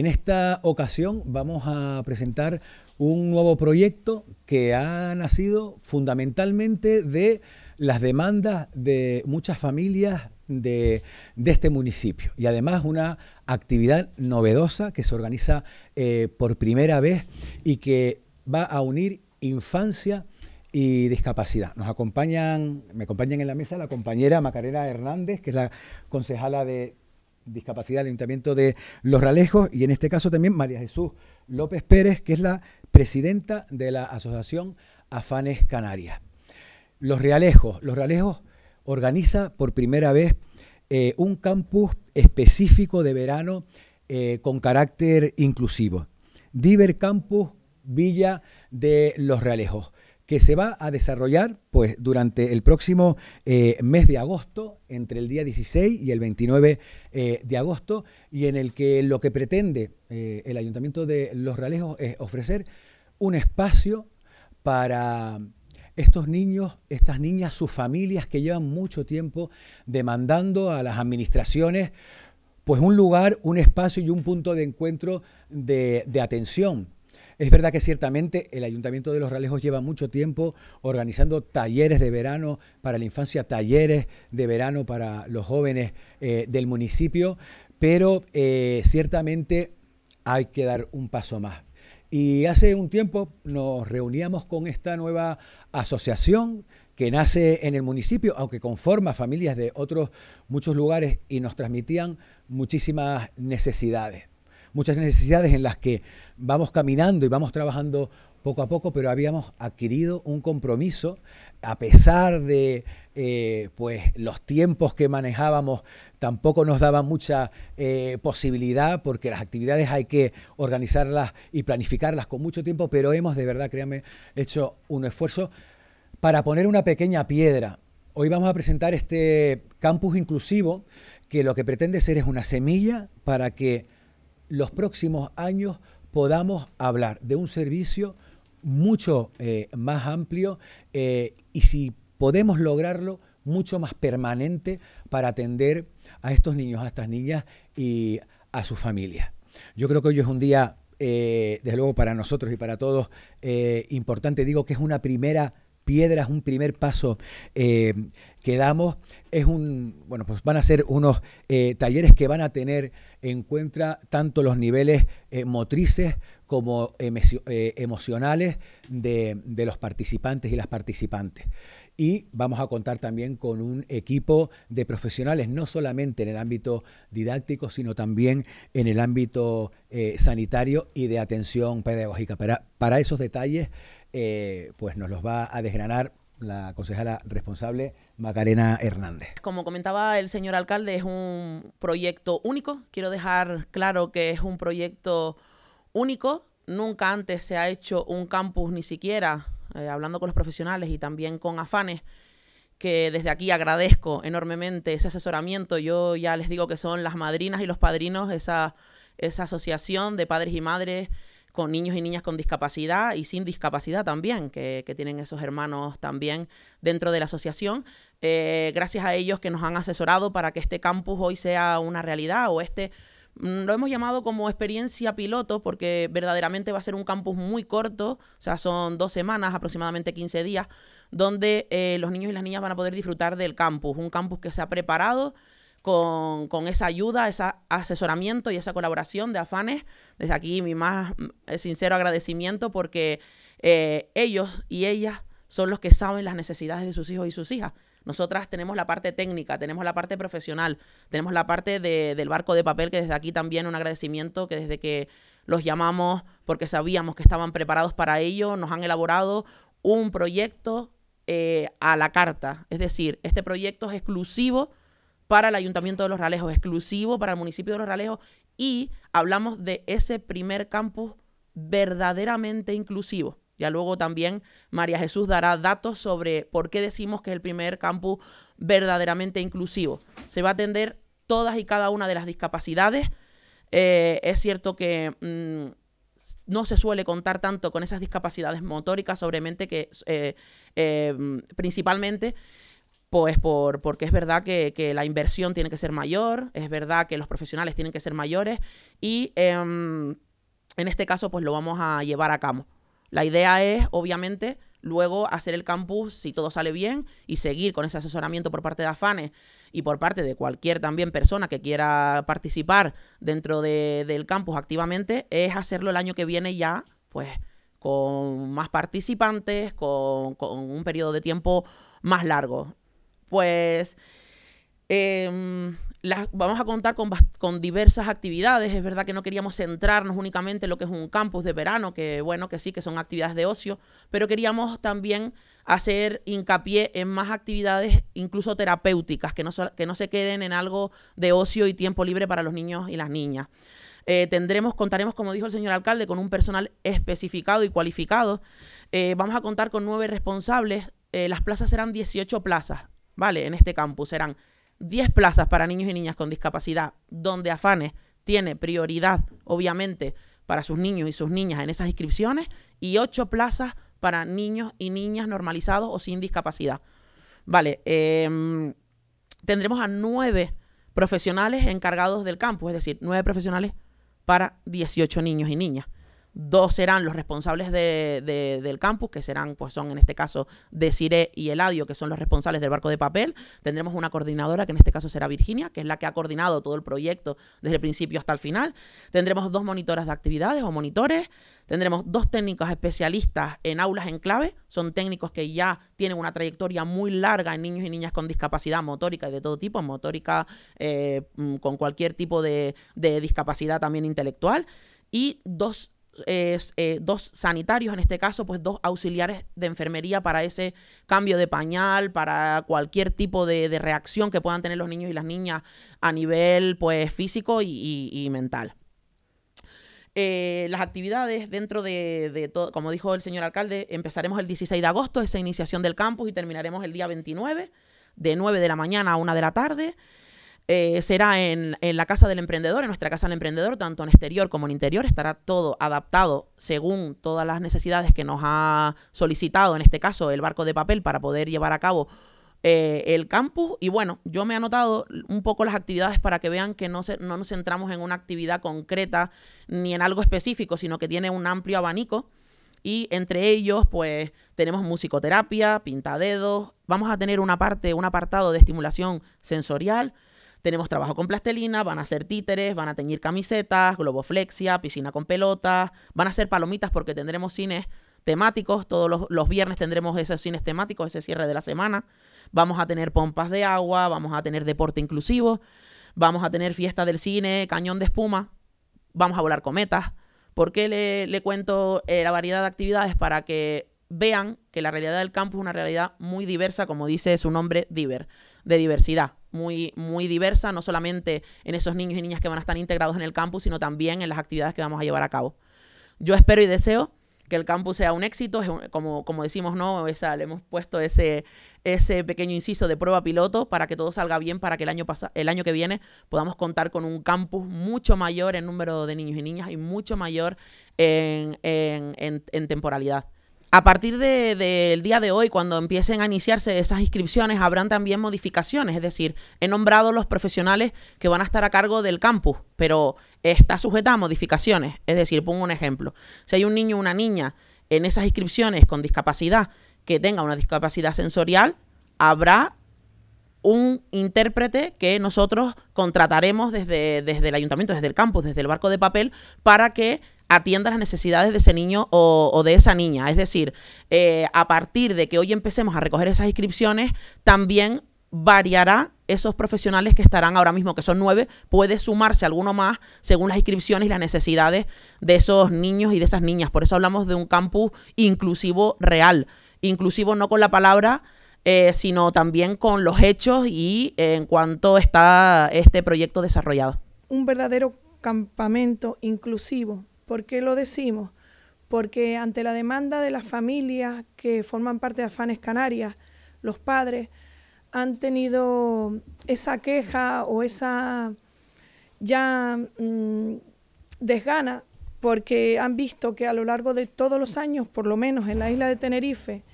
En esta ocasión vamos a presentar un nuevo proyecto que ha nacido fundamentalmente de las demandas de muchas familias de, este municipio y además una actividad novedosa que se organiza eh, por primera vez y que va a unir infancia y discapacidad. Nos acompañan, me acompañan en la mesa la compañera Macarena Hernández, que es la concejala de discapacidad del Ayuntamiento de Los Realejos y en este caso también María Jesús López Pérez, que es la presidenta de la Asociación Afanes Canarias. Los Realejos, Los Realejos organiza por primera vez eh, un campus específico de verano eh, con carácter inclusivo. Diver Campus Villa de Los Realejos que se va a desarrollar pues, durante el próximo eh, mes de agosto, entre el día 16 y el 29 eh, de agosto, y en el que lo que pretende eh, el Ayuntamiento de Los ralejos es ofrecer un espacio para estos niños, estas niñas, sus familias que llevan mucho tiempo demandando a las administraciones, pues un lugar, un espacio y un punto de encuentro de atención es verdad que ciertamente el Ayuntamiento de Los Ralejos lleva mucho tiempo organizando talleres de verano para la infancia, talleres de verano para los jóvenes eh, del municipio, pero eh, ciertamente hay que dar un paso más. Y hace un tiempo nos reuníamos con esta nueva asociación que nace en el municipio, aunque conforma familias de otros muchos lugares y nos transmitían muchísimas necesidades muchas necesidades en las que vamos caminando y vamos trabajando poco a poco, pero habíamos adquirido un compromiso, a pesar de eh, pues, los tiempos que manejábamos, tampoco nos daba mucha eh, posibilidad, porque las actividades hay que organizarlas y planificarlas con mucho tiempo, pero hemos de verdad, créanme, hecho un esfuerzo para poner una pequeña piedra. Hoy vamos a presentar este campus inclusivo que lo que pretende ser es una semilla para que los próximos años podamos hablar de un servicio mucho eh, más amplio eh, y si podemos lograrlo, mucho más permanente para atender a estos niños, a estas niñas y a sus familias. Yo creo que hoy es un día, eh, desde luego para nosotros y para todos, importante. Digo que es una primera piedras, un primer paso eh, que damos, es un, bueno, pues van a ser unos eh, talleres que van a tener en cuenta tanto los niveles eh, motrices como emocionales de, los participantes y las participantes. Y vamos a contar también con un equipo de profesionales, no solamente en el ámbito didáctico, sino también en el ámbito sanitario y de atención pedagógica. para esos detalles eh, pues nos los va a desgranar la concejala responsable Macarena Hernández. Como comentaba el señor alcalde, es un proyecto único. Quiero dejar claro que es un proyecto único. Nunca antes se ha hecho un campus ni siquiera, eh, hablando con los profesionales y también con afanes, que desde aquí agradezco enormemente ese asesoramiento. Yo ya les digo que son las madrinas y los padrinos, esa, esa asociación de padres y madres con niños y niñas con discapacidad y sin discapacidad también, que, tienen esos hermanos también dentro de la asociación. Eh, gracias a ellos que nos han asesorado para que este campus hoy sea una realidad o este mm, lo hemos llamado como experiencia piloto porque verdaderamente va a ser un campus muy corto, o sea, son dos semanas, aproximadamente 15 días, donde eh, los niños y las niñas van a poder disfrutar del campus, un campus que se ha preparado con, esa ayuda, ese asesoramiento y esa colaboración de Afanes. Desde aquí mi más eh, sincero agradecimiento porque eh, ellos y ellas son los que saben las necesidades de sus hijos y sus hijas. Nosotras tenemos la parte técnica, tenemos la parte profesional, tenemos la parte del barco de papel, que desde aquí también un agradecimiento, que desde que los llamamos porque sabíamos que estaban preparados para ello, nos han elaborado un proyecto eh, a la carta. Es decir, este proyecto es exclusivo para el Ayuntamiento de Los Ralejos, exclusivo para el municipio de Los Ralejos, y hablamos de ese primer campus verdaderamente inclusivo. Ya luego también María Jesús dará datos sobre por qué decimos que es el primer campus verdaderamente inclusivo. Se va a atender todas y cada una de las discapacidades. Eh, es cierto que mm, no se suele contar tanto con esas discapacidades motóricas, sobremente que eh, eh, mm, principalmente, pues por, porque es verdad que, la inversión tiene que ser mayor, es verdad que los profesionales tienen que ser mayores y em, en este caso pues lo vamos a llevar a cabo. La idea es, obviamente, luego hacer el campus si todo sale bien y seguir con ese asesoramiento por parte de Afanes y por parte de cualquier también persona que quiera participar dentro del campus activamente, es hacerlo el año que viene ya, pues con más participantes, con, con un periodo de tiempo más largo pues em, vamos a contar con, diversas actividades. Es verdad que no queríamos centrarnos únicamente en lo que es un campus de verano, que bueno, que sí, que son actividades de ocio, pero queríamos también hacer hincapié en más actividades incluso terapéuticas, que no, que no se queden en algo de ocio y tiempo libre para los niños y las niñas. Eh, tendremos, contaremos, como dijo el señor alcalde, con un personal especificado y cualificado. Eh, vamos a contar con nueve responsables. Eh, las plazas serán 18 plazas. ¿vale? En este campus serán 10 plazas para niños y niñas con discapacidad, donde Afanes tiene prioridad, obviamente, para sus niños y sus niñas en esas inscripciones, y 8 plazas para niños y niñas normalizados o sin discapacidad. Vale, em, tendremos a 9 profesionales encargados del campus, es decir, 9 profesionales para 18 niños y niñas. Dos serán los responsables del campus, que serán, pues son en este caso Desiree y Eladio, que son los responsables del barco de papel. Tendremos una coordinadora, que en este caso será Virginia, que es la que ha coordinado todo el proyecto desde el principio hasta el final. Tendremos dos monitoras de actividades o monitores. Tendremos dos técnicos especialistas en aulas en clave. Son técnicos que ya tienen una trayectoria muy larga en niños y niñas con discapacidad motórica y de todo tipo, motórica eh, mm, con cualquier tipo de, de discapacidad también intelectual. Y dos eh, dos sanitarios, en este caso, pues dos auxiliares de enfermería para ese cambio de pañal, para cualquier tipo de, reacción que puedan tener los niños y las niñas a nivel pues físico y, mental. Eh, las actividades dentro de, de, todo, como dijo el señor alcalde, empezaremos el 16 de agosto, esa iniciación del campus, y terminaremos el día 29, de 9 de la mañana a 1 de la tarde. Eh, será en, la casa del emprendedor, en nuestra casa del emprendedor, tanto en exterior como en interior, estará todo adaptado según todas las necesidades que nos ha solicitado, en este caso, el barco de papel para poder llevar a cabo eh, el campus. Y bueno, yo me he anotado un poco las actividades para que vean que no, no nos centramos en una actividad concreta ni en algo específico, sino que tiene un amplio abanico. Y entre ellos, pues tenemos musicoterapia, pintadedos, vamos a tener una parte, un apartado de estimulación sensorial, tenemos trabajo con plastelina, van a hacer títeres, van a teñir camisetas, globoflexia, piscina con pelotas, van a hacer palomitas porque tendremos cines temáticos, todos los, viernes tendremos esos cines temáticos, ese cierre de la semana. Vamos a tener pompas de agua, vamos a tener deporte inclusivo, vamos a tener fiesta del cine, cañón de espuma, vamos a volar cometas. ¿Por qué le, cuento eh, la variedad de actividades? Para que vean que la realidad del campo es una realidad muy diversa, como dice su nombre, de diversidad muy, diversa, no solamente en esos niños y niñas que van a estar integrados en el campus, sino también en las actividades que vamos a llevar a cabo. Yo espero y deseo que el campus sea un éxito, como, decimos, ¿no? le hemos puesto ese, ese pequeño inciso de prueba piloto para que todo salga bien, para que el año, el año que viene podamos contar con un campus mucho mayor en número de niños y niñas y mucho mayor en temporalidad. A partir del de, día de hoy, cuando empiecen a iniciarse esas inscripciones, habrán también modificaciones. Es decir, he nombrado los profesionales que van a estar a cargo del campus, pero está sujeta a modificaciones. Es decir, pongo un ejemplo. Si hay un niño o una niña en esas inscripciones con discapacidad que tenga una discapacidad sensorial, habrá un intérprete que nosotros contrataremos desde, desde el ayuntamiento, desde el campus, desde el barco de papel, para que atienda las necesidades de ese niño o, de esa niña. Es decir, eh, a partir de que hoy empecemos a recoger esas inscripciones, también variará esos profesionales que estarán ahora mismo, que son nueve, puede sumarse alguno más según las inscripciones y las necesidades de esos niños y de esas niñas. Por eso hablamos de un campus inclusivo real, inclusivo no con la palabra, eh, sino también con los hechos y eh, en cuanto está este proyecto desarrollado. Un verdadero campamento inclusivo ¿Por qué lo decimos? Porque ante la demanda de las familias que forman parte de Afanes Canarias, los padres han tenido esa queja o esa ya mm, desgana porque han visto que a lo largo de todos los años, por lo menos en la isla de Tenerife,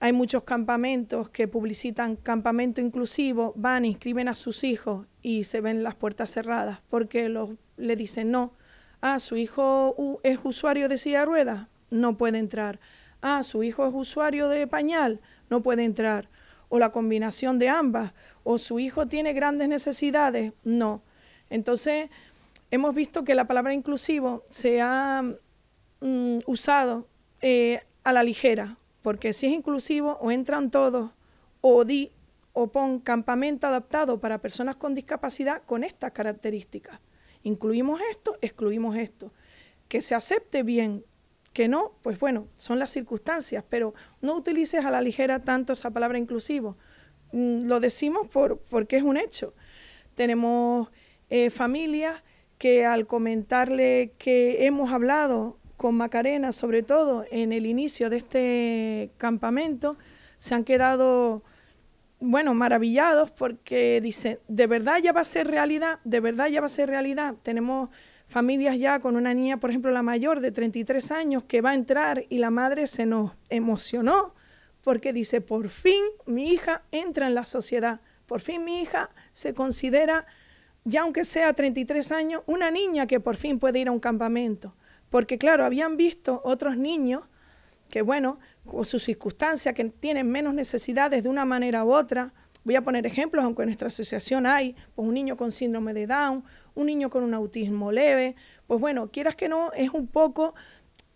hay muchos campamentos que publicitan campamento inclusivo, van, inscriben a sus hijos y se ven las puertas cerradas porque le dicen no, Ah, su hijo es usuario de silla de ruedas, no puede entrar. Ah, su hijo es usuario de pañal, no puede entrar. O la combinación de ambas. O su hijo tiene grandes necesidades, no. Entonces, hemos visto que la palabra inclusivo se ha mm, usado eh, a la ligera, porque si es inclusivo o entran todos o di o pon campamento adaptado para personas con discapacidad con estas características. Incluimos esto, excluimos esto. Que se acepte bien, que no, pues bueno, son las circunstancias, pero no utilices a la ligera tanto esa palabra inclusivo. Mm, lo decimos por, porque es un hecho. Tenemos eh, familias que al comentarle que hemos hablado con Macarena, sobre todo en el inicio de este campamento, se han quedado bueno, maravillados porque dice de verdad ya va a ser realidad, de verdad ya va a ser realidad. Tenemos familias ya con una niña, por ejemplo, la mayor de 33 años que va a entrar y la madre se nos emocionó porque dice, por fin mi hija entra en la sociedad, por fin mi hija se considera, ya aunque sea 33 años, una niña que por fin puede ir a un campamento. Porque claro, habían visto otros niños que, bueno, o su circunstancia, que tienen menos necesidades de una manera u otra. Voy a poner ejemplos, aunque en nuestra asociación hay pues, un niño con síndrome de Down, un niño con un autismo leve. Pues bueno, quieras que no, es un poco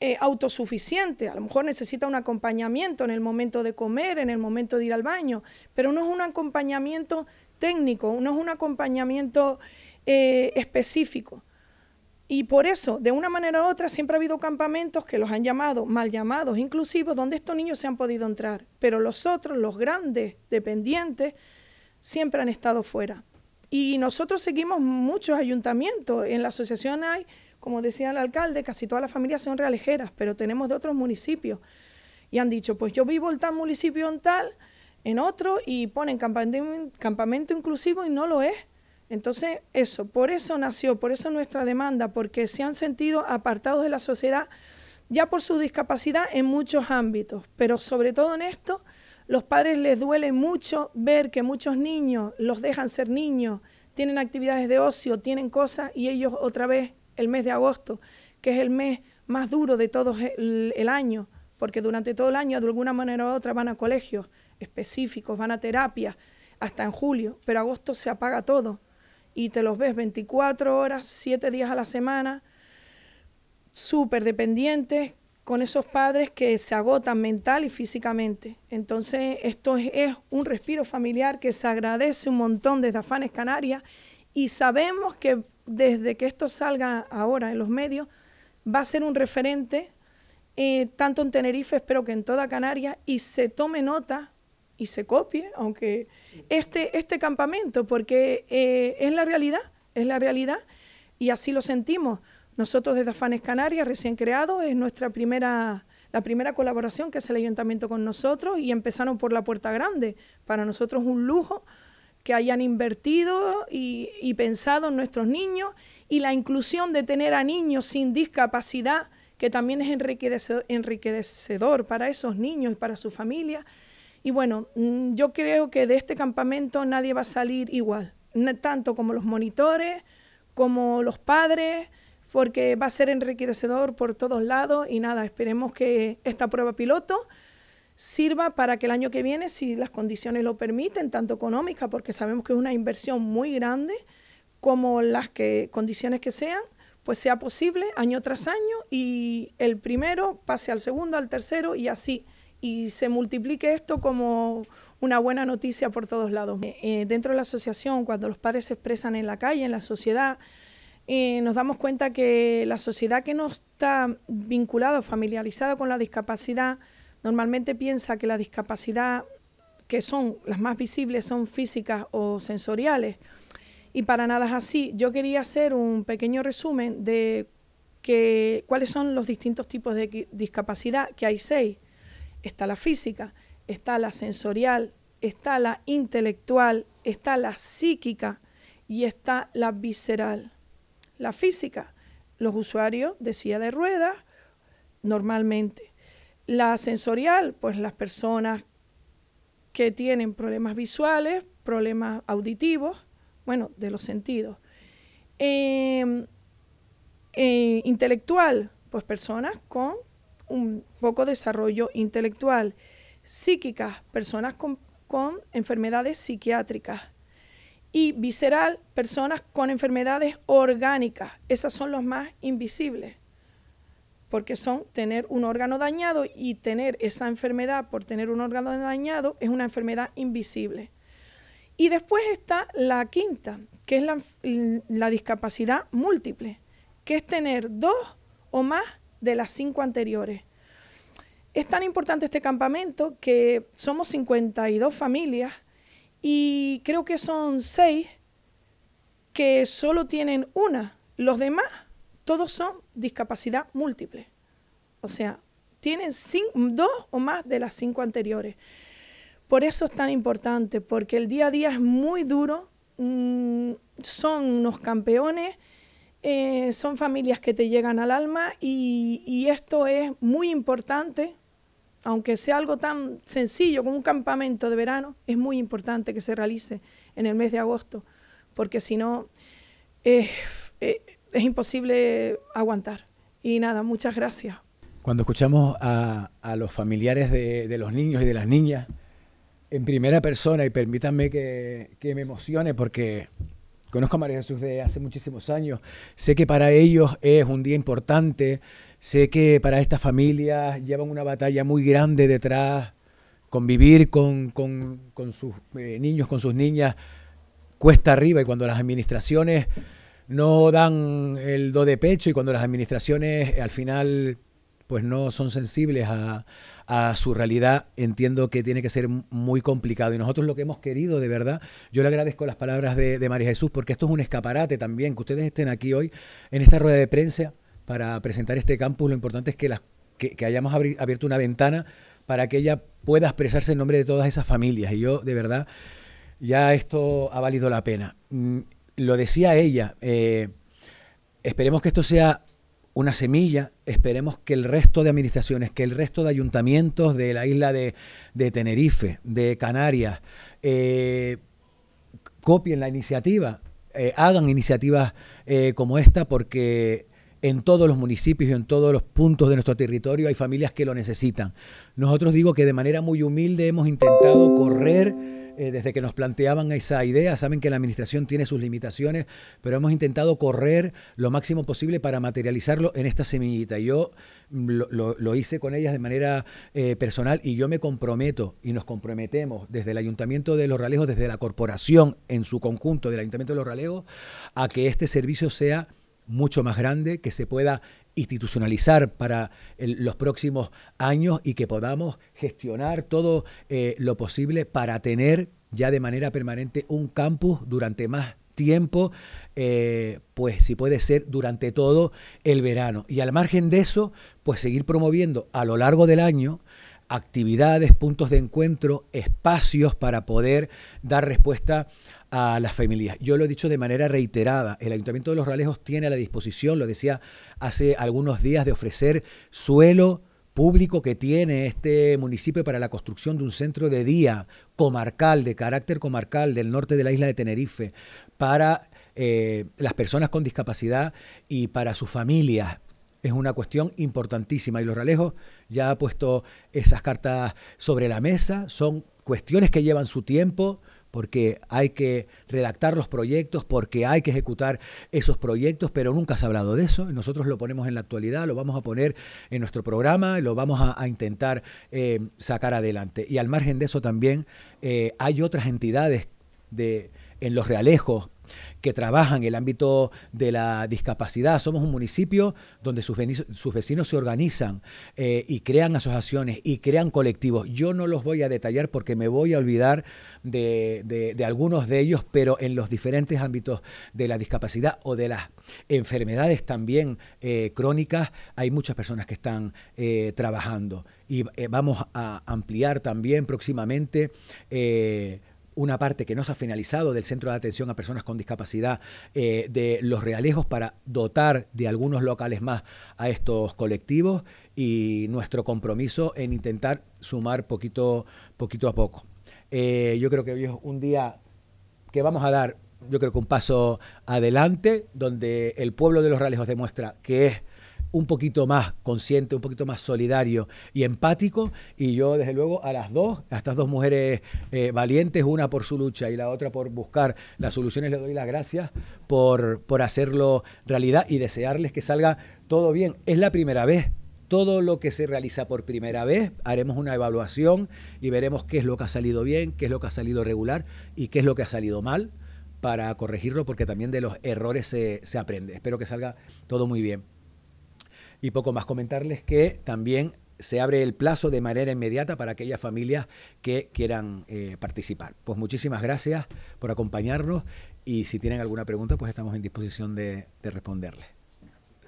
eh, autosuficiente. A lo mejor necesita un acompañamiento en el momento de comer, en el momento de ir al baño, pero no es un acompañamiento técnico, no es un acompañamiento eh, específico. Y por eso, de una manera u otra, siempre ha habido campamentos que los han llamado, mal llamados, inclusivos, donde estos niños se han podido entrar. Pero los otros, los grandes, dependientes, siempre han estado fuera. Y nosotros seguimos muchos ayuntamientos. En la asociación hay, como decía el alcalde, casi todas las familias son realejeras, pero tenemos de otros municipios. Y han dicho, pues yo vivo en tal municipio en tal, en otro, y ponen campamento, campamento inclusivo y no lo es. Entonces, eso, por eso nació, por eso nuestra demanda, porque se han sentido apartados de la sociedad ya por su discapacidad en muchos ámbitos, pero sobre todo en esto, los padres les duele mucho ver que muchos niños los dejan ser niños, tienen actividades de ocio, tienen cosas y ellos otra vez el mes de agosto, que es el mes más duro de todo el, año, porque durante todo el año de alguna manera u otra van a colegios específicos, van a terapias, hasta en julio, pero agosto se apaga todo y te los ves 24 horas, 7 días a la semana, súper dependientes con esos padres que se agotan mental y físicamente. Entonces, esto es, un respiro familiar que se agradece un montón desde Afanes Canarias y sabemos que desde que esto salga ahora en los medios, va a ser un referente, eh, tanto en Tenerife, espero que en toda Canarias, y se tome nota y se copie, aunque este, este campamento, porque eh, es la realidad, es la realidad y así lo sentimos. Nosotros desde Afanes Canarias, recién creado, es nuestra primera, la primera colaboración que hace el ayuntamiento con nosotros y empezaron por la Puerta Grande. Para nosotros un lujo que hayan invertido y, pensado en nuestros niños y la inclusión de tener a niños sin discapacidad, que también es enriquecedor, enriquecedor para esos niños y para su familia. Y bueno, mm, yo creo que de este campamento nadie va a salir igual, tanto como los monitores, como los padres, porque va a ser enriquecedor por todos lados y nada, esperemos que esta prueba piloto sirva para que el año que viene, si las condiciones lo permiten, tanto económica, porque sabemos que es una inversión muy grande, como las que, condiciones que sean, pues sea posible año tras año y el primero pase al segundo, al tercero y así y se multiplique esto como una buena noticia por todos lados. Eh, eh, dentro de la asociación, cuando los padres se expresan en la calle, en la sociedad, eh, nos damos cuenta que la sociedad que no está vinculada o familiarizada con la discapacidad normalmente piensa que la discapacidad, que son las más visibles, son físicas o sensoriales. Y para nada es así. Yo quería hacer un pequeño resumen de que, cuáles son los distintos tipos de discapacidad, que hay seis. Está la física, está la sensorial, está la intelectual, está la psíquica y está la visceral. La física, los usuarios de de ruedas normalmente. La sensorial, pues las personas que tienen problemas visuales, problemas auditivos, bueno, de los sentidos. Em, eh, intelectual, pues personas con un poco desarrollo intelectual, psíquicas, personas con, enfermedades psiquiátricas y visceral, personas con enfermedades orgánicas. Esas son los más invisibles, porque son tener un órgano dañado y tener esa enfermedad por tener un órgano dañado es una enfermedad invisible. Y después está la quinta, que es la, la discapacidad múltiple, que es tener dos o más de las cinco anteriores. Es tan importante este campamento que somos 52 familias y creo que son seis que solo tienen una. Los demás, todos son discapacidad múltiple. O sea, tienen dos o más de las cinco anteriores. Por eso es tan importante, porque el día a día es muy duro, mm, son unos campeones eh, son familias que te llegan al alma y, esto es muy importante, aunque sea algo tan sencillo como un campamento de verano, es muy importante que se realice en el mes de agosto, porque si no es eh, imposible aguantar. Y nada, muchas gracias. Cuando escuchamos a, los familiares de, los niños y de las niñas, en primera persona, y permítanme que me emocione porque Conozco a María Jesús de hace muchísimos años. Sé que para ellos es un día importante. Sé que para estas familias llevan una batalla muy grande detrás. Convivir con, sus eh, niños, con sus niñas, cuesta arriba y cuando las administraciones no dan el do de pecho y cuando las administraciones al final pues no son sensibles a, su realidad, entiendo que tiene que ser muy complicado. Y nosotros lo que hemos querido, de verdad, yo le agradezco las palabras de, María Jesús, porque esto es un escaparate también, que ustedes estén aquí hoy en esta rueda de prensa para presentar este campus. Lo importante es que, las, hayamos abierto una ventana para que ella pueda expresarse en nombre de todas esas familias. Y yo, de verdad, ya esto ha valido la pena. Mm, lo decía ella, eh, esperemos que esto sea una semilla, esperemos que el resto de administraciones, que el resto de ayuntamientos de la isla de, de Tenerife, de Canarias, eh, copien la iniciativa, eh, hagan iniciativas eh, como esta, porque en todos los municipios y en todos los puntos de nuestro territorio hay familias que lo necesitan. Nosotros digo que de manera muy humilde hemos intentado correr eh, desde que nos planteaban esa idea, saben que la administración tiene sus limitaciones, pero hemos intentado correr lo máximo posible para materializarlo en esta semillita. Yo lo, hice con ellas de manera eh, personal y yo me comprometo y nos comprometemos desde el Ayuntamiento de Los Ralejos, desde la corporación en su conjunto del Ayuntamiento de Los Ralejos, a que este servicio sea mucho más grande, que se pueda institucionalizar para los próximos años y que podamos gestionar todo eh, lo posible para tener ya de manera permanente un campus durante más tiempo, eh, pues si puede ser durante todo el verano. Y al margen de eso, pues seguir promoviendo a lo largo del año actividades, puntos de encuentro, espacios para poder dar respuesta a las familias. Yo lo he dicho de manera reiterada, el Ayuntamiento de Los Ralejos tiene a la disposición, lo decía hace algunos días, de ofrecer suelo público que tiene este municipio para la construcción de un centro de día comarcal, de carácter comarcal del norte de la isla de Tenerife, para eh, las personas con discapacidad y para sus familias es una cuestión importantísima y los realejos ya ha puesto esas cartas sobre la mesa, son cuestiones que llevan su tiempo porque hay que redactar los proyectos, porque hay que ejecutar esos proyectos, pero nunca se ha hablado de eso. Nosotros lo ponemos en la actualidad, lo vamos a poner en nuestro programa, lo vamos a, intentar eh, sacar adelante. Y al margen de eso también eh, hay otras entidades de, en los realejos que trabajan en el ámbito de la discapacidad. Somos un municipio donde sus, vecinos se organizan eh, y crean asociaciones y crean colectivos. Yo no los voy a detallar porque me voy a olvidar de, algunos de ellos, pero en los diferentes ámbitos de la discapacidad o de las enfermedades también eh, crónicas, hay muchas personas que están eh, trabajando y vamos a ampliar también próximamente una parte que no se ha finalizado del Centro de Atención a Personas con Discapacidad eh, de Los Realejos para dotar de algunos locales más a estos colectivos y nuestro compromiso en intentar sumar poquito, poquito a poco. Eh, yo creo que hoy es un día que vamos a dar, yo creo que un paso adelante, donde el pueblo de Los Realejos demuestra que es un poquito más consciente, un poquito más solidario y empático. Y yo, desde luego, a las dos, a estas dos mujeres eh, valientes, una por su lucha y la otra por buscar las soluciones, le doy las gracias por, por hacerlo realidad y desearles que salga todo bien. Es la primera vez todo lo que se realiza por primera vez, haremos una evaluación y veremos qué es lo que ha salido bien, qué es lo que ha salido regular y qué es lo que ha salido mal para corregirlo, porque también de los errores se aprende. Espero que salga todo muy bien. Y poco más comentarles que también se abre el plazo de manera inmediata para aquellas familias que quieran eh, participar. Pues muchísimas gracias por acompañarnos y si tienen alguna pregunta, pues estamos en disposición de, responderles.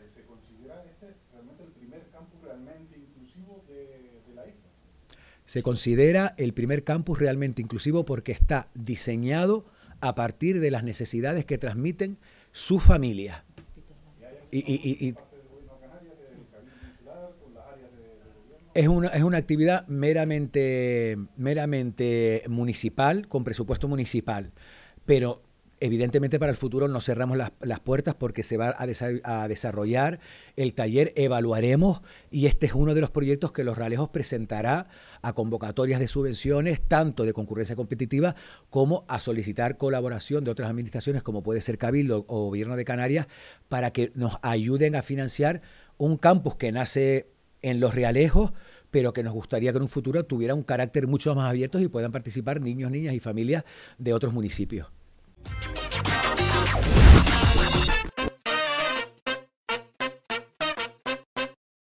¿Se considera este realmente el primer campus realmente inclusivo de, la isla? Se considera el primer campus realmente inclusivo porque está diseñado a partir de las necesidades que transmiten su familia. y, es una, es una actividad meramente, meramente municipal, con presupuesto municipal. Pero evidentemente para el futuro no cerramos las, puertas porque se va a, desarrollar el taller, evaluaremos y este es uno de los proyectos que los Ralejos presentará a convocatorias de subvenciones, tanto de concurrencia competitiva como a solicitar colaboración de otras administraciones como puede ser Cabildo o Gobierno de Canarias para que nos ayuden a financiar un campus que nace en los realejos, pero que nos gustaría que en un futuro tuviera un carácter mucho más abierto y puedan participar niños, niñas y familias de otros municipios.